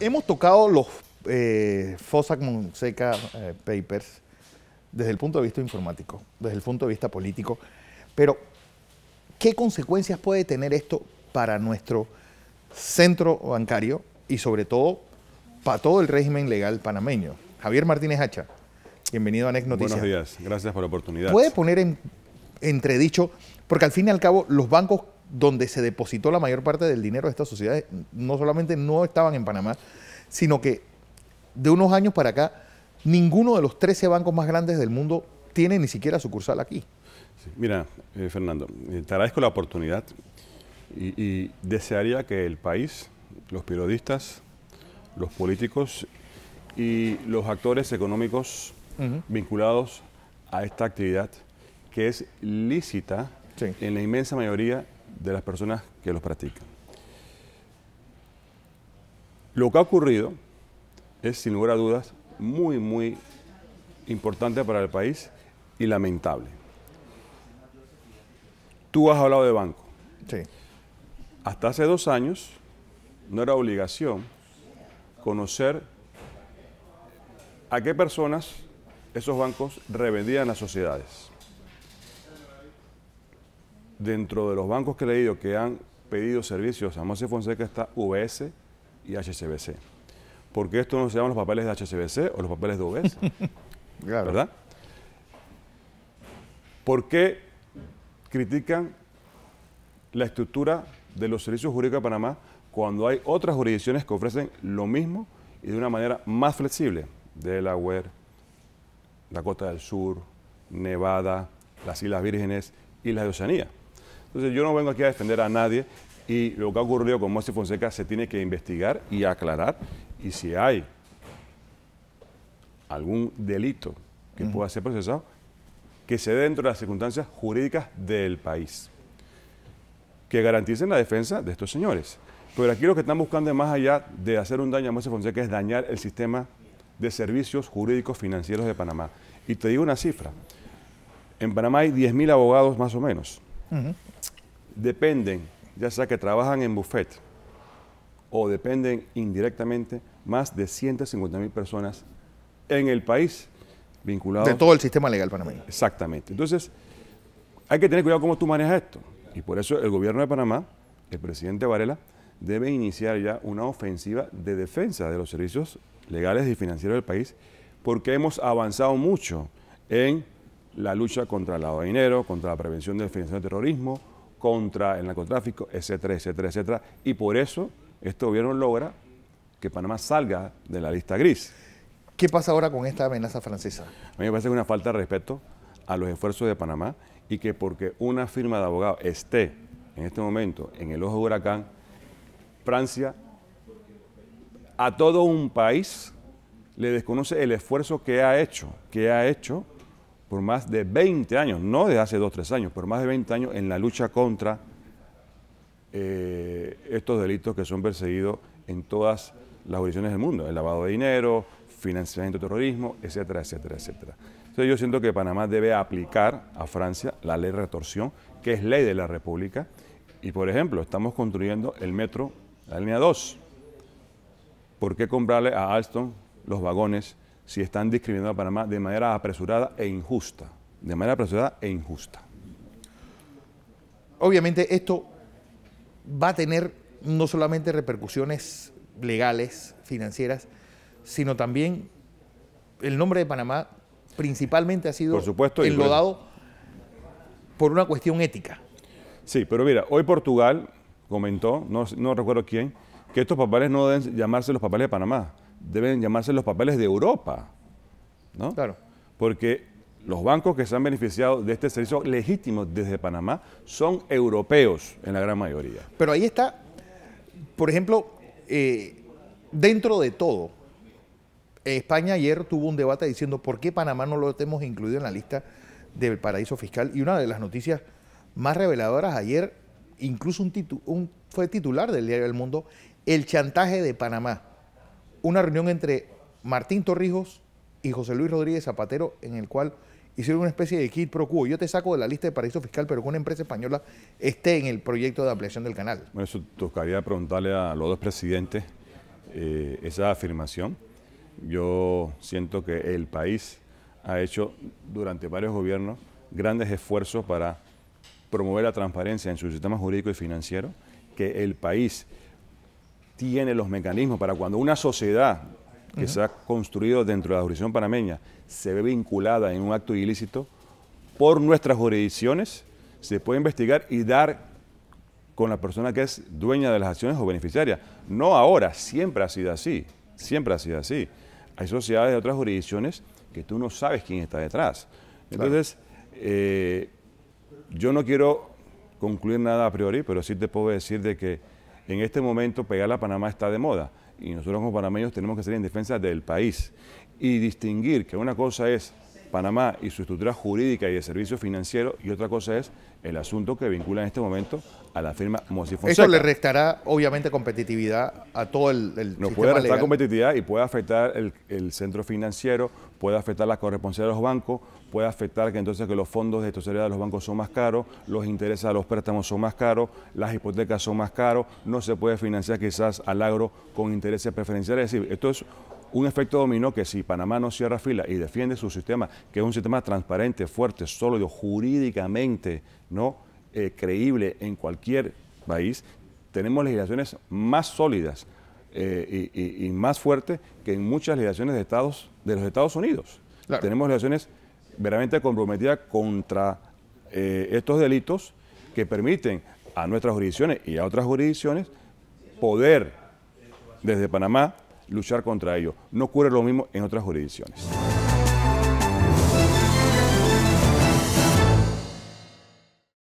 hemos tocado los eh, FOSAC, Monseca eh, Papers desde el punto de vista informático, desde el punto de vista político, pero ¿qué consecuencias puede tener esto para nuestro centro bancario y sobre todo para todo el régimen legal panameño? Javier Martínez Hacha, bienvenido a Next Noticias. Buenos días, gracias por la oportunidad. ¿Puede poner en entredicho, porque al fin y al cabo los bancos donde se depositó la mayor parte del dinero de estas sociedades, no solamente no estaban en Panamá, sino que de unos años para acá, ninguno de los 13 bancos más grandes del mundo tiene ni siquiera sucursal aquí. mira, eh, Fernando, eh, te agradezco la oportunidad y, desearía que el país, los periodistas, los políticos y los actores económicos vinculados a esta actividad que es lícita en la inmensa mayoría de las personas que los practican. Lo que ha ocurrido es, sin lugar a dudas, muy, muy importante para el país y lamentable. Tú has hablado de banco. Sí. Hasta hace dos años no era obligación conocer a qué personas esos bancos revendían las sociedades. Dentro de los bancos que leído que han pedido servicios a Mose Fonseca está UBS y HSBC. Porque esto no se llaman los papeles de HCBC o los papeles de UBS. ¿Verdad? ¿Por qué critican la estructura de los servicios jurídicos de Panamá cuando hay otras jurisdicciones que ofrecen lo mismo y de una manera más flexible? Delaware, Dakota del Sur, Nevada, las Islas Vírgenes, y las de Oceanía. Entonces yo no vengo aquí a defender a nadie y lo que ha ocurrido con Moisés Fonseca se tiene que investigar y aclarar y si hay algún delito que pueda ser procesado, que se dé dentro de las circunstancias jurídicas del país, que garanticen la defensa de estos señores. Pero aquí lo que están buscando más allá de hacer un daño a Moisés Fonseca es dañar el sistema de servicios jurídicos financieros de Panamá. Y te digo una cifra. En Panamá hay 10.000 abogados más o menos dependen, ya sea que trabajan en buffet o dependen indirectamente, más de 150 mil personas en el país vinculados. De todo el sistema legal panameño. Exactamente. Entonces, hay que tener cuidado cómo tú manejas esto. Y por eso el gobierno de Panamá, el presidente Varela, debe iniciar ya una ofensiva de defensa de los servicios legales y financieros del país, porque hemos avanzado mucho en la lucha contra el lavado de dinero, contra la prevención del financiamiento del terrorismo, contra el narcotráfico, etcétera, etcétera, etcétera. Y por eso este gobierno logra que Panamá salga de la lista gris. ¿Qué pasa ahora con esta amenaza francesa? A mí me parece que es una falta de respeto a los esfuerzos de Panamá y que porque una firma de abogado esté en este momento en el ojo de huracán, Francia a todo un país le desconoce el esfuerzo que ha hecho, que ha hecho por más de 20 años, no de hace 2, 3 años, por más de 20 años en la lucha contra eh, estos delitos que son perseguidos en todas las jurisdicciones del mundo, el lavado de dinero, financiamiento de terrorismo, etcétera, etcétera, etcétera. Entonces yo siento que Panamá debe aplicar a Francia la ley de retorsión, que es ley de la República, y por ejemplo, estamos construyendo el metro, la línea 2. ¿Por qué comprarle a Alstom los vagones si están discriminando a Panamá de manera apresurada e injusta. De manera apresurada e injusta. Obviamente esto va a tener no solamente repercusiones legales, financieras, sino también el nombre de Panamá principalmente ha sido por enlodado por una cuestión ética. Sí, pero mira, hoy Portugal comentó, no, no recuerdo quién, que estos papeles no deben llamarse los papeles de Panamá, deben llamarse los papeles de Europa, ¿no? Claro. Porque los bancos que se han beneficiado de este servicio legítimo desde Panamá son europeos en la gran mayoría. Pero ahí está, por ejemplo, eh, dentro de todo, España ayer tuvo un debate diciendo por qué Panamá no lo tenemos incluido en la lista del paraíso fiscal. Y una de las noticias más reveladoras ayer, incluso un, fue titular del diario El Mundo, el chantaje de Panamá una reunión entre Martín Torrijos y José Luis Rodríguez Zapatero, en el cual hicieron una especie de kit pro quo. Yo te saco de la lista de paraíso fiscal, pero que una empresa española esté en el proyecto de ampliación del canal. Bueno, eso tocaría preguntarle a los dos presidentes eh, esa afirmación. Yo siento que el país ha hecho durante varios gobiernos grandes esfuerzos para promover la transparencia en su sistema jurídico y financiero, que el país tiene los mecanismos para cuando una sociedad que se ha construido dentro de la jurisdicción panameña se ve vinculada en un acto ilícito, por nuestras jurisdicciones se puede investigar y dar con la persona que es dueña de las acciones o beneficiaria. No ahora, siempre ha sido así, siempre ha sido así. Hay sociedades de otras jurisdicciones que tú no sabes quién está detrás. Entonces, eh, yo no quiero concluir nada a priori, pero sí te puedo decir de que en este momento pegar a Panamá está de moda y nosotros como panameños tenemos que ser en defensa del país y distinguir que una cosa es Panamá y su estructura jurídica y de servicios financiero, y otra cosa es el asunto que vincula en este momento a la firma Mossi Fonseca. Eso le restará, obviamente, competitividad a todo el, el No puede restar competitividad y puede afectar el, centro financiero, puede afectar la corresponsabilidad de los bancos, puede afectar que entonces que los fondos de tesorería de los bancos son más caros, los intereses a los préstamos son más caros, las hipotecas son más caros, no se puede financiar quizás al agro con intereses preferenciales. Es decir, esto es un efecto dominó que si Panamá no cierra fila y defiende su sistema, que es un sistema transparente, fuerte, sólido, jurídicamente no eh, creíble en cualquier país, tenemos legislaciones más sólidas eh, y, más fuertes que en muchas legislaciones de, Estados, de los Estados Unidos. Tenemos legislaciones veramente comprometidas contra eh, estos delitos que permiten a nuestras jurisdicciones y a otras jurisdicciones poder desde Panamá luchar contra ello. No ocurre lo mismo en otras jurisdicciones.